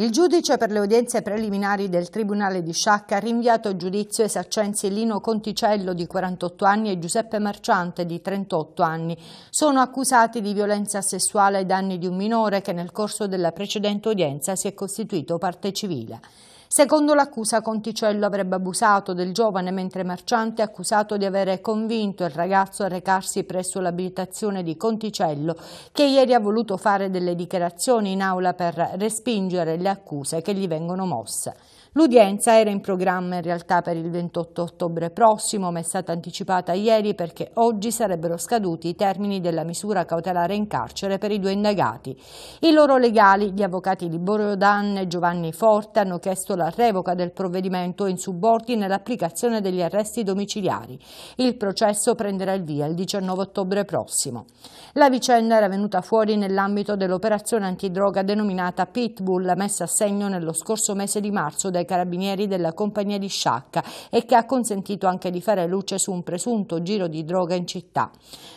Il giudice per le udienze preliminari del Tribunale di Sciacca ha rinviato a giudizio ai saccensi Lino Conticello di 48 anni e Giuseppe Marciante di 38 anni. Sono accusati di violenza sessuale ai danni di un minore che nel corso della precedente udienza si è costituito parte civile. Secondo l'accusa, Conticello avrebbe abusato del giovane mentre Marciante è accusato di avere convinto il ragazzo a recarsi presso l'abitazione di Conticello, che ieri ha voluto fare delle dichiarazioni in aula per respingere le accuse che gli vengono mosse. L'udienza era in programma in realtà per il 28 ottobre prossimo, ma è stata anticipata ieri perché oggi sarebbero scaduti i termini della misura cautelare in carcere per i due indagati. I loro legali, gli avvocati Liborio Dan e Giovanni Forte, hanno chiesto la revoca del provvedimento in subordine l'applicazione degli arresti domiciliari. Il processo prenderà il via il 19 ottobre prossimo. La vicenda era venuta fuori nell'ambito dell'operazione antidroga denominata Pitbull, messa a segno nello scorso mese di marzo dai carabinieri della compagnia di Sciacca e che ha consentito anche di fare luce su un presunto giro di droga in città.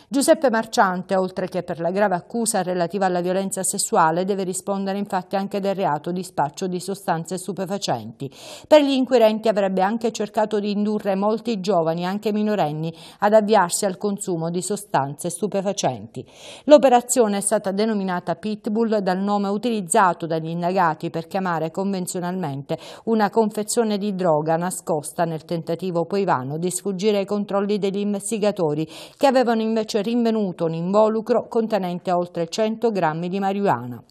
Giuseppe Marciante, oltre che per la grave accusa relativa alla violenza sessuale, deve rispondere infatti anche del reato di spaccio di sostanze stupefacenti innocenti. Per gli inquirenti avrebbe anche cercato di indurre molti giovani, anche minorenni, ad avviarsi al consumo di sostanze stupefacenti. L'operazione è stata denominata Pitbull dal nome utilizzato dagli indagati per chiamare convenzionalmente una confezione di droga nascosta nel tentativo poi vano di sfuggire ai controlli degli investigatori che avevano invece rinvenuto un involucro contenente oltre 100 grammi di marijuana.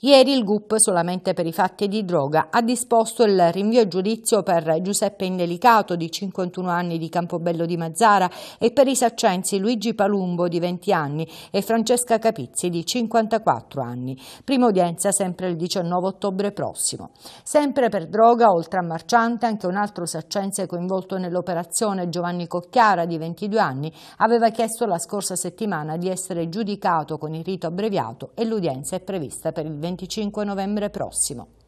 Ieri il GUP solamente per i fatti di droga ha disposto il rinvio a giudizio per Giuseppe Indelicato di 51 anni di Campobello di Mazzara e per i saccensi Luigi Palumbo di 20 anni e Francesca Capizzi di 54 anni. Prima udienza sempre il 19 ottobre prossimo. Sempre per droga, oltre a Marciante, anche un altro saccense coinvolto nell'operazione Giovanni Cocchiara di 22 anni aveva chiesto la scorsa settimana di essere giudicato con il rito abbreviato e l'udienza è prevista per il 20 25 novembre prossimo.